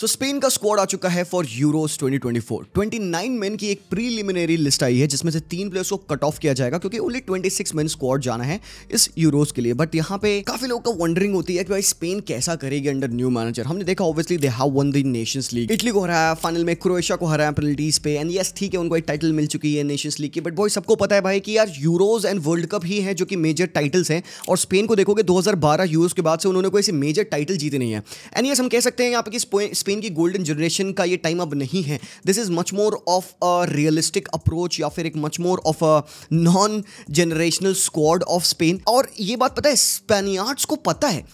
सो Spain का squad आ चुका है फॉर यूरोस 2024 29 मेन की एक प्रीलिमिनरी लिस्ट आई है जिसमें से तीन प्लेयर्स को कट ऑफ किया जाएगा क्योंकि ओनली 26 मेन स्क्वाड जाना है इस यूरोस के लिए बट यहाँ पे काफी लोग का वंडरिंग होती है कि भाई स्पेन कैसा करेगी अंडर न्यू मैनेजर हमने देखा obviously they have won the Nations League Italy को हराया फाइनल में क्रोएशिया को हराया पेनल्टीज पे एंड यस ठीक है उनको एक टाइटल मिल चुकी है नेशंस लीग की बट वो सबको पता है भाई कि यार यूरोज एंड वर्ल्ड कप ही है जो कि मेजर टाइटल्स हैं और स्पेन को देखोगे दो हजार यूरोस के बाद से उन्होंने कोई ऐसे मेजर टाइटल जीते नहीं है एंड यस हम कह सकते हैं यहाँ पे कि स्पेन की गोल्डन जनरेशन का ये टाइम अब नहीं है this is much more of a realistic approach या फिर एक much more of a non generational squad of Spain और ये बात पता है स्पेनियार्ड्स को पता है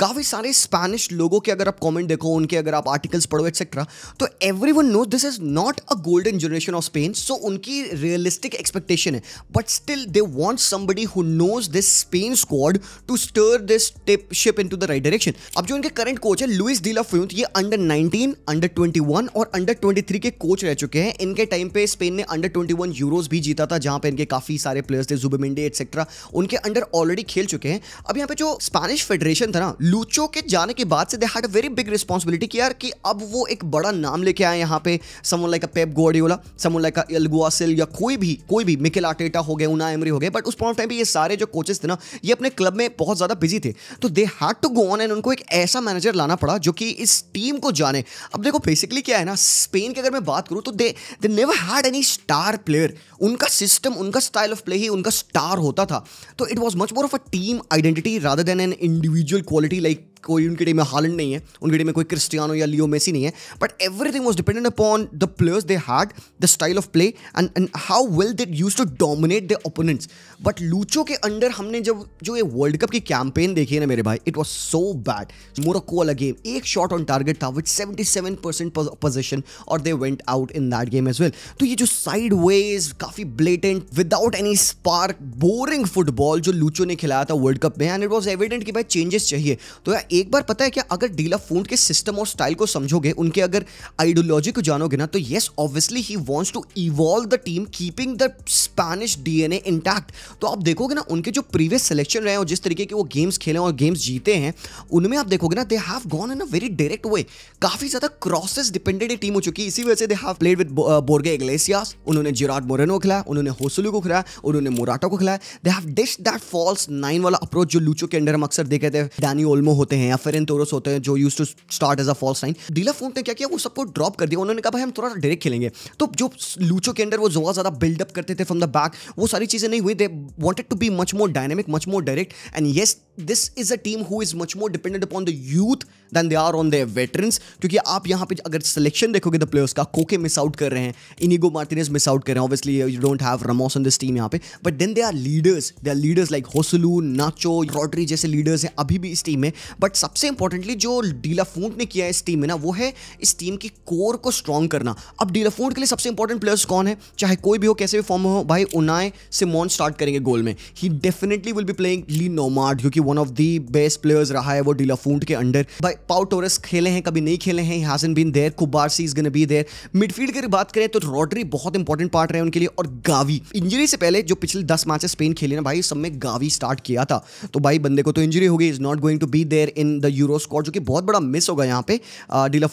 काफ़ी सारे स्पैनिश लोगों के अगर आप कमेंट देखो उनके अगर आप आर्टिकल्स पढ़ो एक्सेट्रा तो every one knows this is not a golden generation of Spain so उनकी रियलिस्टिक एक्सपेक्टेशन है but still they want somebody who knows this Spain squad to steer this tip ship into the right direction अब जो इनके current coach है Luis de la Fuente ये under nineteen under twenty one और under twenty three के coach रह चुके हैं इनके टाइम पे स्पेन ने अंडर ट्वेंटी वन यूरोज भी जीता था जहाँ पर इनके काफ़ी सारे प्लेयर्स थे जुबे मिंडे एक्सेट्रा उनके अंडर ऑलरेडी खेल चुके हैं अब यहाँ पे जो स्पेनिश फेडरेशन था ना लूचो के जाने के बाद से they had a very big responsibility कि यार कि अब वो एक बड़ा नाम लेके आए यहाँ पे समोन लाइक अ पेप गोडियोला समोन लाइक अ एलगुआसिल या कोई भी कोई भी मिकेल आटेटा हो गए उना एमरी हो गए बट उस पॉइंट टाइम पर ये सारे जो कोचेस थे ना ये अपने क्लब में बहुत ज़्यादा बिजी थे तो they had to go on and उनको एक ऐसा मैनेजर लाना पड़ा जो कि इस टीम को जाने अब देखो बेसिकली क्या है ना स्पेन की अगर मैं बात करूँ तो they they never had any star player उनका सिस्टम उनका स्टाइल ऑफ प्ले ही उनका स्टार होता था तो it was much more of a team identity rather than an individual quality like कोई उनकी टीम में हालैंड नहीं है उनकी टीम में कोई क्रिस्टियानो या लियो मेसी नहीं है but everything was dependent upon the players they had the style of play and and how well they use to dominate the opponents but Lucho के अंडर हमने जब जो ये वर्ल्ड कप की कैंपेन देखी है ना मेरे भाई it was so bad Morocco वाला गेम एक शॉट ऑन टारगेट था with seventy seven percent position और they went out in that game as well तो ये जो साइड वेज काफ़ी blatant without any spark boring football जो Lucho ने खिलाया था वर्ल्ड कप में एंड इट वॉज एविडेंट कि भाई चेंजेस चाहिए तो यार एक बार पता है क्या अगर डीला फूड के सिस्टम और स्टाइल को समझोगे उनके अगर आइडियोलॉजी को जानोगे ना तो yes obviously he wants to evolve the team keeping the Spanish DNA intact तो आप देखोगे ना उनके जो प्रीवियस सिलेक्शन रहे और जिस तरीके के वो गेम्स खेले और गेम्स जीते हैं उनमें आप देखोगे ना they have gone in a very direct way काफी ज्यादा क्रॉसेस डिपेंडेंट टीम हो चुकी है इसी वजह से they have played with Borja Iglesias उन्होंने जिराड मोरेनो खिलाया उन्होंने होसुलू को खिलाया उन्होंने मोराटो को खिलाया they have ditched that false nine वाला अप्रोच जो लूचो के अंडर हम अक्सर देखे थे डैनी ओल्मो होते हैं हैं या फिर टोरस होते हैं जो use to start as a false nine de la Fuente ने क्या किया वो सबको ड्रॉप कर दिया उन्होंने कहा भाई हम थोड़ा डायरेक्ट खेलेंगे तो जो लूचो के अंदर वो बहुत ज़्यादा बिल्डअप करते थे फ्रॉम द बैक वो सारी चीज़ें नहीं हुई they wanted to be much more dynamic much more direct and yes this is a team who is much more dependent upon the youth than they are on the veterans क्योंकि आप यहाँ पे अगर सिलेक्शन देखोगे the players का कोके miss out कर रहे हैं इनिगो मार्टिनेस मिस आउट कर रहे हैं obviously you don't have Ramos on this team यहाँ पे but then they are leaders they are leaders like Joselu Nacho Rodri जैसे लीडर्स हैं अभी भी इस टीम में बट सबसे इंपॉर्टेंटली जो डीलाफूट ने किया है इस टीम में ना वो है इस टीम की कोर को स्ट्रॉन्ग करना अब डीलाफोन्ट के लिए सबसे इंपॉर्टेंट प्लेयर्स कौन है चाहे कोई भी हो कैसे भी फॉर्म हो भाई से सिमोन स्टार्ट करेंगे गोल में ही definitely will be playing Le Normand one of the best players रहा है वो डीलाफूट के अंडर भाई पाउ खेले हैं कभी नहीं खेले हैं hasn't been there Cubarsi is gonna be there midfield की बात करें तो रोटरी बहुत इंपॉर्टेंट पार्ट रहे उनके लिए और गावी इंजरी से पहले जो पिछले दस मैचेस स्पेन खेले ना भाई सब में गावी स्टार्ट किया था तो भाई बंदे को तो इंजरी हो गई is not going to be there in the Euro squad जो कि बहुत बड़ा मिस होगा यहाँ पे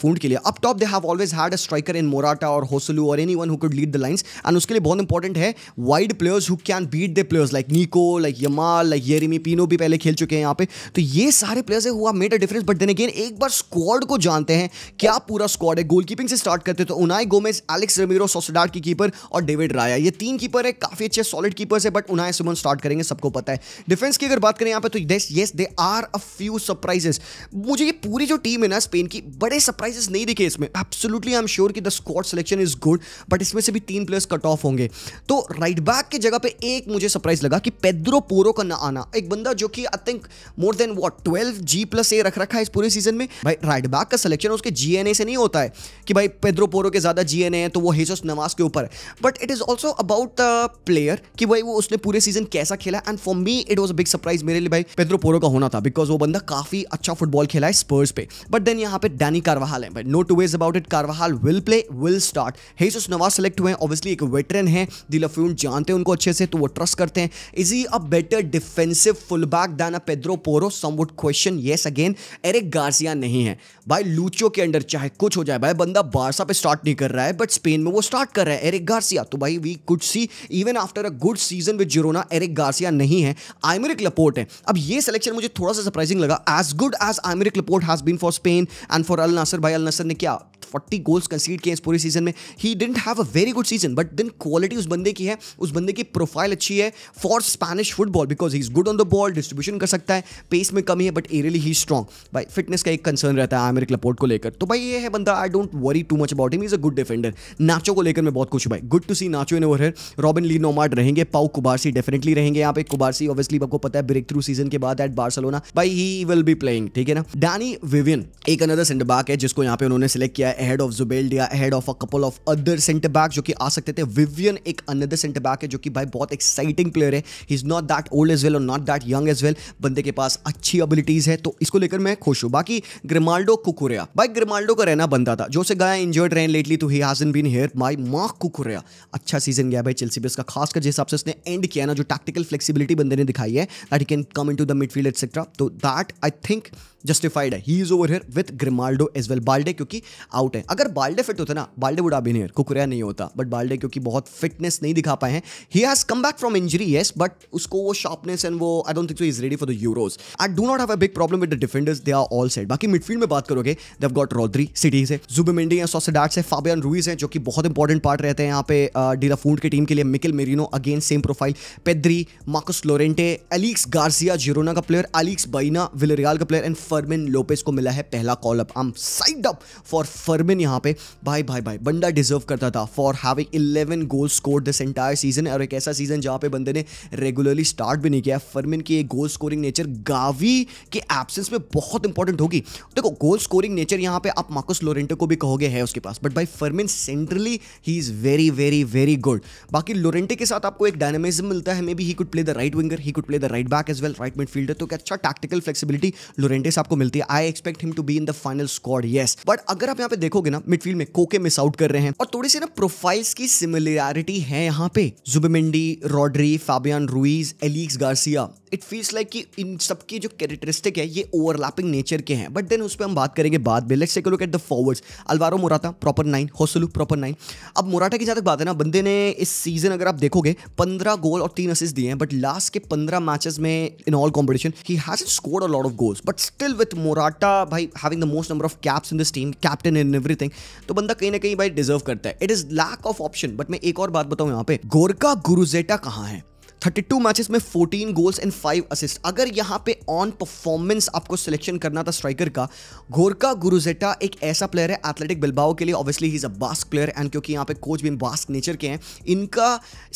फूड uh, के लिए up top they have always had a striker in Morata और होसलू और any one who could lead the lines and उसके लिए बहुत इंपॉर्टेंट है wide players who can beat the players like Nico like Yamal like Yeremy Pino भी पहले खेल चुके हैं यहाँ पे तो ये सारे प्लेयर्स है हुआ made a difference but then again एक बार स्क्वाड को जानते हैं क्या पूरा स्क्वाड है गोलकीपिंग से स्टार्ट करते तो उनाई गोमेज एलेक्स रमीरो सोसडार की कीपर और डेविड राया ये तीन कीपर है काफी अच्छे सॉलिड कीपर्स है बट उनाई सुमन स्टार्ट करेंगे सबको पता है डिफेंस की अगर बात करें यहाँ पे तो yes they are a few surprises मुझे ये पूरी जो टीम है ना स्पेन की बड़े सरप्राइजेस नहीं दिखे इसमें एब्सोल्युटली आई एम श्योर कि the squad selection is good but इसमें से भी तीन प्लेयर्स कट ऑफ होंगे तो राइट बैक की जगह पे एक मुझे सरप्राइज लगा कि पेद्रो पोरो का ना आना एक बंदा जो कि I think more than what twelve G plus A रख रखा है इस पूरे सीजन में भाई राइट बैक का सिलेक्शन उसके जीएनए से नहीं होता है कि भाई पेद्रो पोरो के ज़्यादा जीएनए है तो वो हेसस नवाज के ऊपर but it is also about the player कि भाई वो उसने पूरे सीजन कैसा खेला and for me it was big surprise मेरे लिए भाई पेद्रो पोरो का होना था बिकॉज वो बंदा काफ़ी अच्छा फुटबॉल खेला है स्पर्स पे बट देन यहाँ पे डैनी कारवाहाल है no two ways about it Carvajal will play will start Jesus Navas selected हुए हैं ऑब्वियसली एक वेटरन है दिलफ्यून जानते हैं उनको अच्छे से तो वो ट्रस्ट करते हैं is he a better defensive full back than a Pedro Porro some would question yes again Eric Garcia या नहीं है भाई लूचो के अंडर चाहे कुछ हो जाए भाई बंदा बारसा पे स्टार्ट नहीं कर रहा है बट स्पेन में वो स्टार्ट कर रहा है एरिक गार्सिया तो भाई we could see even after a good season with Girona Eric Garcia नहीं है आइमरिक लपोर्ट है अब ये सिलेक्शन मुझे थोड़ा सा सरप्राइजिंग लगा as good as Aymeric Laporte has been for Spain and for Al Nassr भाई अल नसर ने क्या फोर्टी गोल्स कंसीड किए इस पूरे सीजन में he did have a very good season but then quality उस बंदे की है उस बंदे की प्रोफाइल अच्छी है for Spanish football because he is good on the ball distribution कर सकता है पेस में कमी है बट एरियली ही स्ट्रॉन्ग भाई फिटनेस का एक कंसर्न रहता है एमरिक लपोर्ट को लेकर तो भाई ये है बंदा I don't worry too much about him is a good defender Nacho को लेकर मैं बहुत खुश भाई good to see Nacho in over है रॉबिन ली नोमार्ट रहेंगे पाउ कुबारसी डेफिनेटली रहेंगे यहाँ पे कुबारसी ऑब्वियसली आपको पता है ब्रेक थ्रू सीजन के बाद at Barcelona by he will be playing ठीक है ना डैनी विवियन एक अनदर सेंटर बैक है जिसको यहाँ पे उन्होंने सेलेक्ट किया हैड ऑफ जुबेल्ड या head of a couple of other centre back जो कि आ सकते थे विवियन एक अनदर सेंटर बैक है जो कि भाई बहुत एक्साइटिंग प्लेयर है he is not that old as well और not that young as well बंदे के पास अच्छी अबिलिटीज है तो इसको लेकर मैं खुश हूँ बाकी ग्रिमाल्डो कुकुरिया भाई ग्रिमाल्डो का रहना बनता था जो से गया इंजर्ड रहे लेटली तो he hasn't been here my Marc Cucurella अच्छा सीजन गया भाई चेल्सी पे इसका खासकर जिस हिसाब से उसने एंड किया ना जो टैक्टिकल फ्लेक्सिबिलिटी बंदे ने दिखाई है that he can come into the midfield etcetera तो दैट आई थिंक जस्टिफाइड है he is over here with Grimaldo as well Balde क्योंकि आउट है अगर बाल्डे फिट होता ना बाल्डे वुड बीन हेयर कुकुरिया नहीं होता बट बाल्डे क्योंकि बहुत फिटनेस नहीं दिखा पाए हैं he has come back from injury yes but उसको वो शार्पनेस एंड वो I don't think so is ready for the Euros I do not have a big problem with the defenders they are all set बाकी midfield में बात करोगे दव got रोद्री city से जुबमिंडी है सोसेडाट है फाबियन रूइज है जो कि बहुत इंपॉर्टेंट पार्ट रहते हैं यहाँ पे डीला फूड की टीम के लिए Mikel Merino again same profile Pedri Marcos Llorente Alex Garcia Girona का प्लेयर एलिक्स बाइना विलरियाल का प्लेयर एंड फर्मिन लोपेज को मिला है पहला call up I'm psyched up for Fermin यहाँ पे भाई भाई भाई बंदा डिजर्व करता था for having eleven goal score this entire season और एक ऐसा सीजन जहाँ पे बंदे ने रेगुलरली स्टार्ट भी नहीं किया फर्मिन की गोल स्कोरिंग नेचर गावी के एबसेंस में बहुत इंपॉर्टेंट होगी देखो गोल स्कोरिंग नेचर यहाँ पे आप मार्कस लोरेंटो को भी कहोगे है उसके पास but by Fermin centrally he is very very very good बाकी लोरेंटे के साथ आपको एक डायनामिज्म मिलता है maybe he could play the right winger he could play the right back as well right midfielder तो अच्छा tactical flexibility Llorente से आपको मिलती है I expect him to be in the final squad yes but अगर आप यहाँ पे देखोगे ना मिडफील्ड में कोके मिस आउट कर रहे हैं और थोड़ी सी ना प्रोफाइल्स की सिमिलरिटी है यहाँ पे Zubimendi Rodri Fabian Ruiz Alex Garcia it feels like कि इन सबकी जो कैरेक्टरिस्टिक है ये ओवरलैपिंग नेचर के हैं बट देन उस पर हम बात बात करेंगे बाद में let's take look at the forwards Alvaro Morata proper nine Joselu proper nine अब मोराटा की जहाँ तक बात है ना बंदे ने इस सीजन अगर आप देखोगे पंद्रह गोल और तीन असिस्ट दिए हैं बट लास्ट के पंद्रह मैचेस में in all competition he has score a lot of goals but still with Morata भाई having the most number of caps in this team captain in everything तो बंदा कहीं ना कहीं भाई डिजर्व करता है it is lack of option but मैं एक और बात बताऊँ यहाँ पे गोरका गुरुजेटा कहाँ है थर्टी टू मैचेस में fourteen goals and five assist अगर यहाँ पे ऑन परफॉर्मेंस आपको सिलेक्शन करना था स्ट्राइकर का घोरका गुरुजेटा एक ऐसा प्लेयर है एथलेटिक बिल्बाओ के लिए obviously he is a Basque player and क्योंकि यहाँ पे कोच भी बास्क नेचर के हैं इनका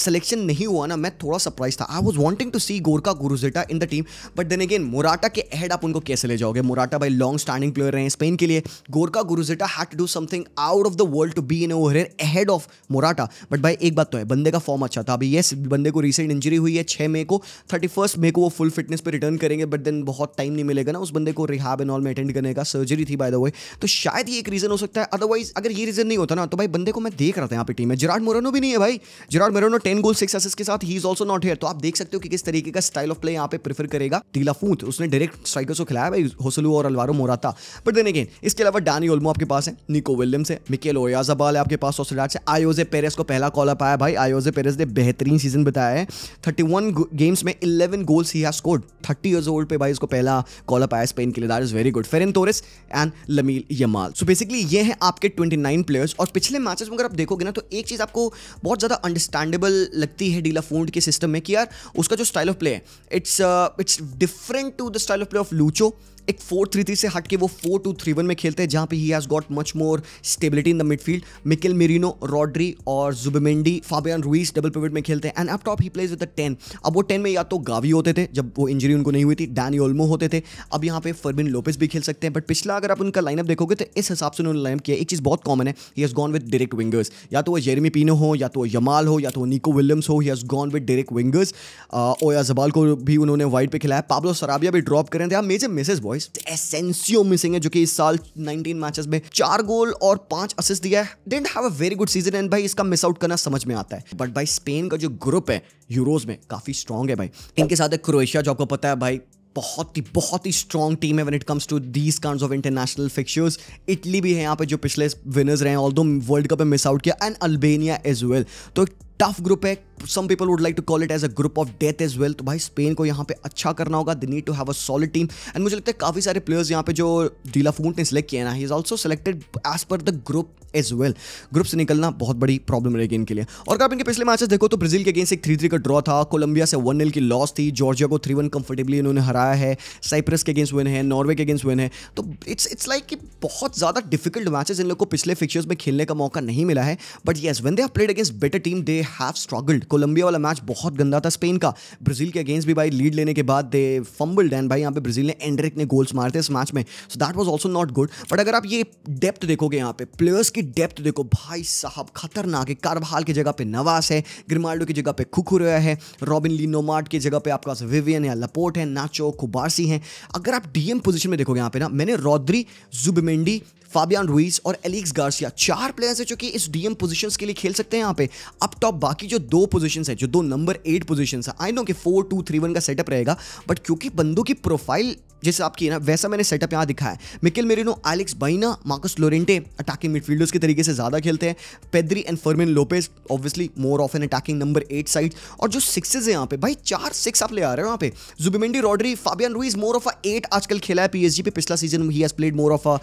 सिलेक्शन नहीं हुआ ना मैं थोड़ा सरप्राइज था I was wanting to see Gorka Guruzeta in the team but then again Morata के हेड आप उनको कैसे ले जाओगे मोराटा भाई लॉन्ग स्टैंडिंग प्लेयर रहे हैं स्पेन के लिए Gorka Guruzeta had to do something out of the world to be in over head of Morata but भाई एक बात तो है बंदे का फॉर्म अच्छा था अभी येस बंदे को रिसेंट इंजरी सर्जरी हुई है छः मई को थर्टी फर्स्ट मई को वो फुल फिटनेस पर रिटर्न करेंगे बट देन बहुत टाइम नहीं मिलेगा ना उस बंदे को रिहाब एंड ऑल में अटेंड करने का सर्जरी थी बाय द वे तो शायद ये एक रीज़न हो सकता है अदरवाइज अगर ये रीज़न नहीं होता ना तो भाई बंदे को मैं देख रहा था यहाँ पे टीम में जिराड मोरनो भी नहीं है भाई Gerard Moreno ten goal six एसेस के साथ he is also not here तो आप देख सकते हो कि किस तरीके का स्टाइल ऑफ प्ले यहाँ पे प्रीफर करेगा टीला फूत उसने डायरेक्ट स्ट्राइकर्स को खिलाया भाई होसलू और Alvaro Morata but then again इसके अलावा डानी ओलमो आपके पास है निको विलियम्स है मिकेल ओयाजाबाल है आपके पास ऑस्ट्रेलिया से आयोजे पेरेस को पहला कॉल अप आया भाई आयोजे पेरेस ने बेहतरीन सीजन बताया है थर्टी वन गेम्स में eleven goals he has scored thirty years old पे भाई इसको पहला कॉल अप आया स्पेन के लिए that is very good Ferran Torres and Lamine Yamal so basically ये है आपके ट्वेंटी नाइन प्लेयर्स और पिछले मैचेस में अगर आप देखोगे ना तो एक चीज़ आपको बहुत ज़्यादा अंडरस्टैंडेबल लगती है डीला फोन्ड के सिस्टम में कि यार उसका जो स्टाइल ऑफ प्ले है it's it's different to the style of play of Lucho एक फोर थ्री थ्री से हट के वो फोर टू थ्री वन में खेलते हैं जहाँ पे he has got much more stability in the midfield Mikel Merino Rodri और Zubimendi Fabian Ruiz double pivot में खेलते हैं एंड अब top he plays with ten अब वो टेन में या तो गावी होते थे जब वो इंजरी उनको नहीं हुई थी डैनी ओल्मो होते थे अब यहाँ पे फरबिन लोपेस भी खेल सकते हैं बट पिछला अगर आप उनका लाइनअप देखोगे तो इस हिसाब से उन्होंने लाइनअप किया एक चीज़ बहुत कॉमन है he has gone with direct wingers या तो वो जेरमी पीनो हो या तो यमाल हो या तो निको विलियम्स हो he has gone with direct wingers Oyarzabal को भी उन्होंने वाइड पे खिलाया पाब्लो सराबिया भी ड्रॉप करें थे आप major misses boy boys Asensio missing है जो कि इस साल 19 मैचेस में चार गोल और पांच असिस्ट दिया है didn't have a very good season and भाई इसका मिस आउट करना समझ में आता है बट भाई स्पेन का जो ग्रुप है यूरोज में काफी स्ट्रांग है भाई इनके साथ है क्रोएशिया जो आपको पता है भाई बहुत ही बहुत ही स्ट्रॉन्ग टीम है when it comes to these kind of international fixtures Italy भी है यहाँ पे जो पिछले विनर्स रहे हैं ऑल दो वर्ल्ड कप में मिस आउट किया एंड अल्बेनिया एज वेल तो एक टफ ग्रुप है some people would like to call it as a group of death is well तो भाई स्पेन को यहाँ पे अच्छा करना होगा they need to have a solid team and मुझे लगता है काफ़ी सारे प्लेयर्स यहाँ पे जो डीला ने सिलेक्ट किया ना he is also selected as per the group as well group से निकलना बहुत बड़ी प्रॉब्लम रहेगी इनके लिए और अगर इनके पिछले मैचेस देखो तो ब्राजील के अगेंस्ट एक थ्री थ्री का ड्रॉ था कोलंबिया से वन नील की लॉस थी जॉर्जिया को थ्री वन कंफर्टेबली इन्होंने हराया है साइप्रस के अगेंस्ट विन है नॉर्वे के अगेंस्ट विन है तो इट्स इट्स लाइक कि बहुत ज़्यादा डिफिकल्ट मैचेस इन लोग को पिछले फिक्चर्स में खेलने का मौका नहीं मिला है but yes when they are played against better team they have struggled Colombia वाला मैच बहुत गंदा था स्पेन का ब्राजील के अगेंस्ट भी भाई लीड लेने के बाद दे फंबल डैन भाई यहाँ पे ब्राजील ने एंड्रिक ने गोल्स मारे थे इस मैच में so that was also not good but अगर आप ये डेप्थ देखोगे यहाँ पे प्लेयर्स की डेप्थ देखो भाई साहब खतरनाक है कारभाल की जगह पे नवास है ग्रिमाल्डो की जगह पे खुखुर है रॉबिन लिनोमार्ट की जगह पे आपके पास विवियन या लपोर्ट है नाचो खुबारसी हैं अगर आप डीएम पोजिशन में देखोगे यहाँ पे ना मैंने रौद्री जुबमेंडी फाबियान रुइस और एलिक्स गार्सिया चार प्लेयर्स है जो कि इस डीएम पोजीशंस के लिए खेल सकते हैं यहाँ पे अब टॉप बाकी जो दो पोजीशंस है जो दो नंबर एट पोजीशन है आई नो कि फोर टू थ्री वन का सेटअप रहेगा बट क्योंकि बंदों की प्रोफाइल जैसे आपकी ना वैसा मैंने सेटअप यहाँ दिखा है Mikel Merino Alex Baena Marcos Llorente attacking midfielders के तरीके से ज़्यादा खेलते हैं Pedri and Fermin Lopez obviously more of an attacking number eight side और जो सिक्सेज है यहाँ पे भाई चार सिक्स आप ले आ रहे हो यहाँ पे Zubimendi Rodri Fabian Ruiz more of a eight आजकल खेला है पीएसजी पे पिछला season he has played more of a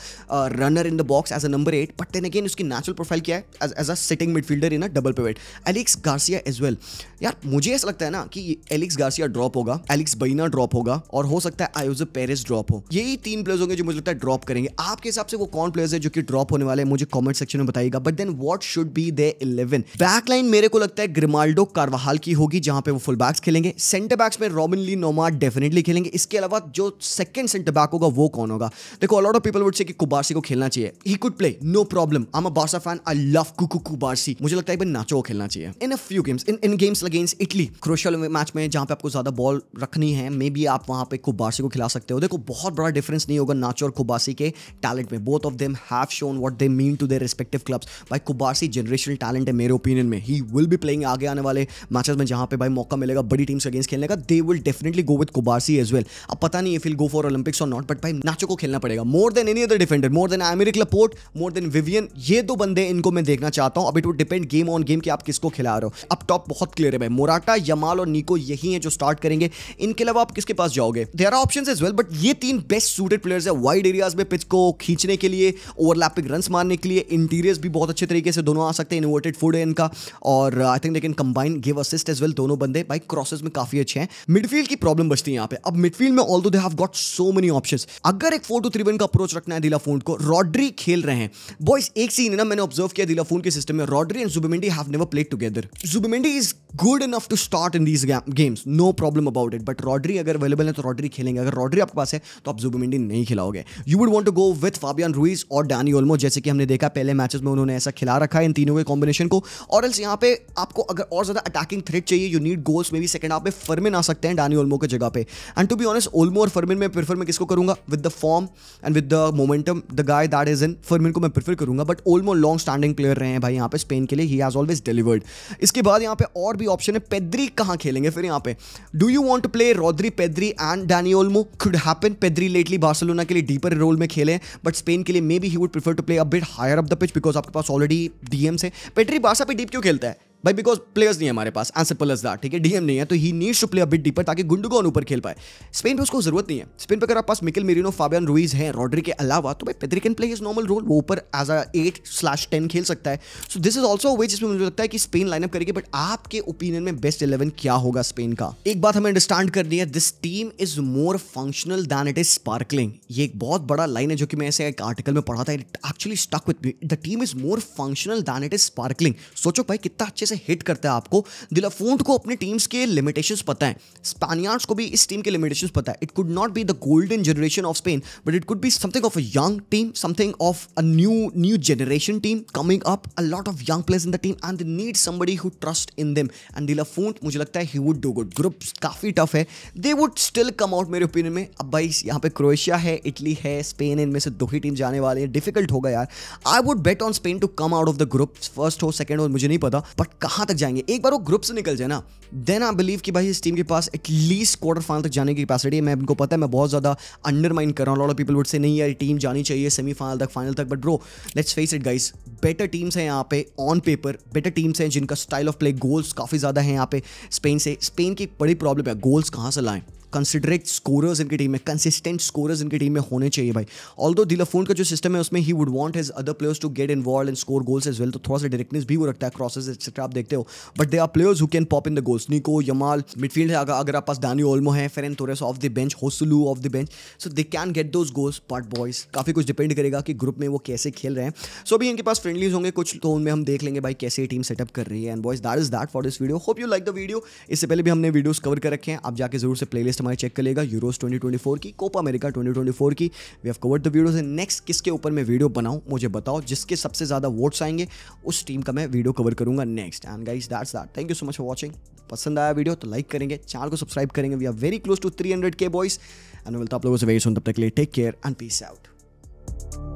runner winner in the box as a number eight but then again उसकी नेचुरल प्रोफाइल क्या है as a sitting midfielder in a double pivot Alex Garcia as well यार मुझे ऐसा लगता है ना कि एलिक्स गार्सिया ड्रॉप होगा एलिक्स बइना ड्रॉप होगा और हो सकता है आयोजो पेरिस ड्रॉप हो यही तीन प्लेयर्स होंगे जो मुझे लगता है ड्रॉप करेंगे आपके हिसाब से वो कौन प्लेयर्स है जो कि ड्रॉप होने वाले हैं मुझे कॉमेंट सेक्शन में बताइएगा but then what should be the eleven backline मेरे को लगता है ग्रिमाल्डो कारवाहाल की होगी जहां पे वो फुल बैक्स खेलेंगे सेंटर बैक्स में रॉबिन ली नोमा डेफिनेटली खेलेंगे इसके अलावा जो सेकंड सेंटर बैक होगा वो कौन होगा देखो a lot of people would say कि कुबासी को खेलना चाहिए he could play no problem I am Barca fan I love कुकू कु मुझे लगता है नाचो खेलना चाहिए in a few games in in games against Italy crucial match में जहां पे आपको ज्यादा बॉल रखनी है मे बी आप वहां पे को खिला सकते हो देखो बहुत बड़ा डिफरेंस नहीं होगा नाचो और कुबासी के टैलेंट में both of them have shown what they mean to their respective clubs भाई कुबासी जनरेशनल टैलेंट है मेरे ओपिनियन में ही विल बी प्लेइंग आगे आने वाले मैचेस में जहां पे भाई मौका मिलेगा बड़ी टीम्स अगेंस्ट खेलने का they will definitely go with Cubarsi as well अब पता नहीं if will go for Olympics और नॉट बट भाई नाचो को खेलना पड़ेगा more than any other defender more than Aymeric Laporte more than Vivian ये दो बंदे इनको मैं देखना चाहता हूँ अब it would depend game on game कि आप किसको खिला रहे हो अब टॉप बहुत क्लियर है भाई मोराटा यमाल और नीको यही है जो स्टार्ट करेंगे इनके अलावा आप किसके पास जाओगे there are option as well but ये तीन बेस्ट सूटेड प्लेयर्स है वाइड एरियाज में पिच को खींचने के लिए ओवरलैपिंग रन मारने के लिए इंटीरियर्स भी बहुत अच्छे तरीके से दोनों आ सकते हैं इन्वर्टेड फूड है इनका और आई थिंक लेकिन combine give assist as well दोनों बंदे भाई क्रॉसेस में काफी अच्छे हैं मिडफील्ड की प्रॉब्लम बचती है यहाँ पे अब मिडफील्ड में although they have got so many option अगर एक फोर टू थ्री वन का अप्रोच रखना है दिला फोन को रॉड रॉड्री खेल रहे हैं बॉयज एक सीन है ना मैंने ऑब्जर्व किया दिलाफून के सिस्टम में Rodri and Zubimendi have never played together Zubimendi is good enough to start in these games no problem about it but Rodri अगर अवेलेबल है तो रॉड्री खेलेंगे अगर रॉड्री आपके पास है तो आप जुबिमेंडी नहीं खिलाओगे you would want to go with Fabian Ruiz और डैनी ओल्मो जैसे कि हमने देखा पहले मैचेस में उन्होंने ऐसा खिला रखा है इन तीनों के कॉम्बिनेशन को और एल्स यहाँ पे आपको अगर और ज़्यादा अटैकिंग थ्रेट चाहिए यू नीड गोल्स में भी सेकंड हाफ में फर्मिन आ सकते हैं डैनी ओल्मो की जगह पे and to be honest Olmo और फर्मिन में प्रेफर मैं किसको करूंगा with the form and with the momentum the guy that is in Fermin को मैं प्रीफर करूंगा but Olmo long standing player रहे हैं भाई यहाँ पे स्पेन के लिए ही हैज़ ऑलवेज डिलीवर्ड इसके बाद यहाँ पे और भी ऑप्शन है पेद्री कहाँ खेलेंगे फिर यहाँ पे do you want to play Rodri Pedri and Dani Olmo could happen Pedri lately Barcelona के लिए डीपर रोल में खेले बट स्पेन के लिए maybe he would prefer to play a bit higher up the pitch because आपके पास already DMs है Pedri Barca पे डीप क्यों खेलता है भाई बिकॉज प्लेयर्स नहीं है हमारे पास आंसर प्लस दा ठीक है डीएम नहीं है तो he needs to play a bit deeper ताकि गुंडुगोन ऊपर खेल पाए स्पेन पे उसको जरूरत नहीं है स्पेन पे अगर आप पास मिकिल मेरिनो फाबियन रुइज है रॉड्री के अलावा तो भाई Pedri can play his normal role वो ऊपर as a eight slash ten खेल सकता है so this is also way जिसमें मुझे लगता है कि स्पेन लाइनअप करेगी बट आपके ओपिनियन में बेस्ट इलेवन क्या होगा स्पेन का एक बात हमें अंडरस्टैंड करनी है this team is more functional than it is sparkling ये एक बहुत बड़ा लाइन है जो कि मैं ऐसे एक आर्टिकल में पढ़ा था actually stuck with the team is more functional than it is sparkling सोचो भाई कितना अच्छे से हिट करता है आपको दिलाफोन्ट को अपने टीम्स के लिमिटेशन पता है स्पेनियार्ड्स को भी इस टीम के लिमिटेशन पता है it could not be the golden generation of Spain but it could be something of a young team something of a new new generation team coming up a lot of young players in the team and need somebody who trust in them and de la Fuente मुझे लगता है he would do good group काफ़ी tough है they would still come out मेरे opinion में अब भाई यहाँ पे क्रोएशिया है इटली है स्पेन इनमें से दो ही टीम जाने वाले हैं डिफिकल्ट होगा यार I would bet on Spain to come out of the group first हो सेकेंड हो मुझे नहीं पता बट कहाँ तक जाएंगे एक बार वो ग्रुप से निकल जाए ना देन आई बिलीव कि भाई इस टीम के पास एटलीस्ट क्वार्टर फाइनल तक जाने की कैपेसिटी है मैं उनको पता है मैं बहुत ज़्यादा अंडरमाइन कर रहा हूँ lot of people would say नहीं यार टीम जानी चाहिए सेमीफाइनल तक फाइनल तक but bro let's face it guys better teams हैं यहाँ पे ऑन पेपर बेटर टीम्स हैं जिनका स्टाइल ऑफ प्ले गोल्स काफ़ी ज़्यादा हैं यहाँ पे स्पेन से स्पेन की बड़ी प्रॉब्लम है गोल्स कहाँ से लाएँ कंसिडरेट स्कोरर्स इनकी टीम में कंसिस्टेंट स्कोरर्स इनकी टीम में होने चाहिए भाई ऑल दो दिलाफोन का जो सिस्टम है उसमें he would want his other players to get involve and score goals as well तो थोड़ा सा डायरेक्टनेस भी वो रखता है क्रॉसेज एक्सेट्रा आप देखते हो but they are players who can pop in the goals Nico Yamal midfield है अगर आप पास डानी ओलमो है and Torres off the bench Joselu off the bench so they can get those goals part boys काफ़ी कुछ depend करेगा कि group में वो कैसे खेल रहे हैं सो so, भी इनके पास फ्रेंडलीज होंगे कुछ तो उनमें हम देख लेंगे भाई कैसे टीम सेटअप कर रही है and boys that is that for this video hope you like the video इससे पहले भी हमने वीडियोज कवर कर रखे हैं आप जाके जरूर से प्लेलिस्ट हमारे चेक कर लेगा यूरोस 2024 की कोपा अमेरिका 2024 की we have covered the videos and next किसके ऊपर मैं वीडियो बनाऊँ मुझे बताओ जिसके सबसे ज़्यादा वोट्स आएंगे उस टीम का मैं वीडियो कवर करूंगा next and guys that's that thank you so much for watching पसंद आया वीडियो तो लाइक करेंगे चैनल को सब्सक्राइब करेंगे we are very close to three hundred K boys and मिलता आप लोगों से वेरी सुन तब तक के लिए take care and peace out